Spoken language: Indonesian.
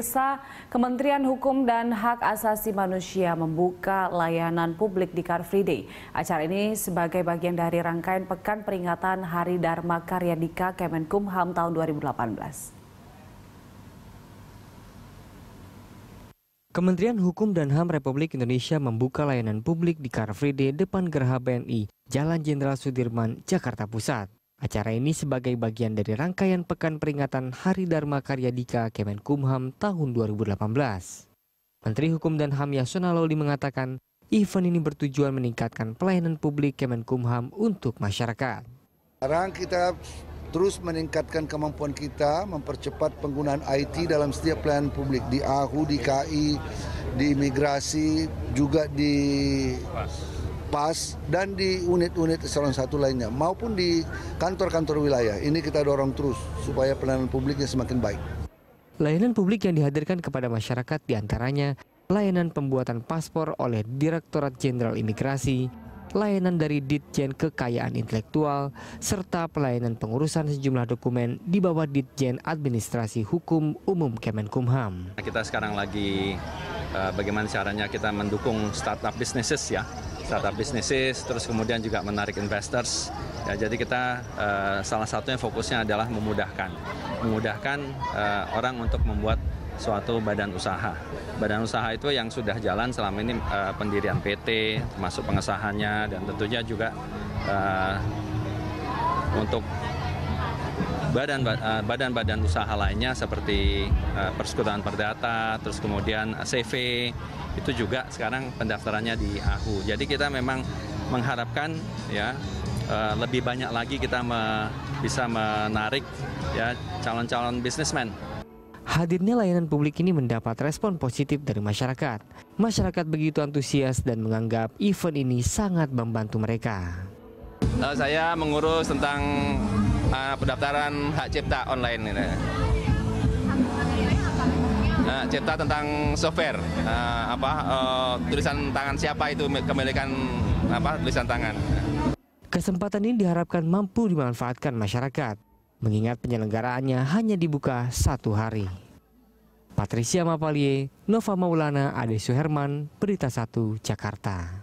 Pemirsa, Kementerian Hukum dan Hak Asasi Manusia membuka layanan publik di Car Free Day. Acara ini sebagai bagian dari rangkaian Pekan Peringatan Hari Dharma Karya Dika Kemenkumham tahun 2018. Kementerian Hukum dan HAM Republik Indonesia membuka layanan publik di Car Free Day depan Gerha BNI, Jalan Jenderal Sudirman, Jakarta Pusat. Acara ini sebagai bagian dari rangkaian pekan peringatan Hari Dharma Karyadika Kemenkumham tahun 2018. Menteri Hukum dan HAM Yasona Lawli mengatakan, event ini bertujuan meningkatkan pelayanan publik Kemenkumham untuk masyarakat. Sekarang kita terus meningkatkan kemampuan kita mempercepat penggunaan IT dalam setiap pelayanan publik di AHU, di KI, di imigrasi, juga di PAS dan di unit-unit eselon satu lainnya maupun di kantor-kantor wilayah. Ini kita dorong terus supaya pelayanan publiknya semakin baik. Layanan publik yang dihadirkan kepada masyarakat diantaranya layanan pembuatan paspor oleh Direktorat Jenderal Imigrasi, layanan dari Ditjen Kekayaan Intelektual, serta pelayanan pengurusan sejumlah dokumen di bawah Ditjen Administrasi Hukum Umum Kemenkumham. Kita sekarang lagi eh, bagaimana caranya kita mendukung startup businesses ya, startup bisnis, terus kemudian juga menarik investors. Ya, jadi kita uh, salah satunya fokusnya adalah memudahkan, memudahkan uh, orang untuk membuat suatu badan usaha. Badan usaha itu yang sudah jalan selama ini uh, pendirian PT, termasuk pengesahannya dan tentunya juga uh, untuk badan badan-badan usaha lainnya seperti uh, persekutuan perdata, terus kemudian CV, itu juga sekarang pendaftarannya di AHU. Jadi kita memang mengharapkan ya eh, lebih banyak lagi kita me bisa menarik ya calon-calon bisnismen. Hadirnya layanan publik ini mendapat respon positif dari masyarakat. Masyarakat begitu antusias dan menganggap event ini sangat membantu mereka. Eh, saya mengurus tentang uh, pendaftaran hak cipta online. Ini uh, cerita tentang software uh, apa uh, tulisan tangan siapa itu kepemilikan apa tulisan tangan. Kesempatan ini diharapkan mampu dimanfaatkan masyarakat, mengingat penyelenggaraannya hanya dibuka satu hari. Patricia Mapalie, Nova Maulana, Ade Suherman, Berita Satu, Jakarta.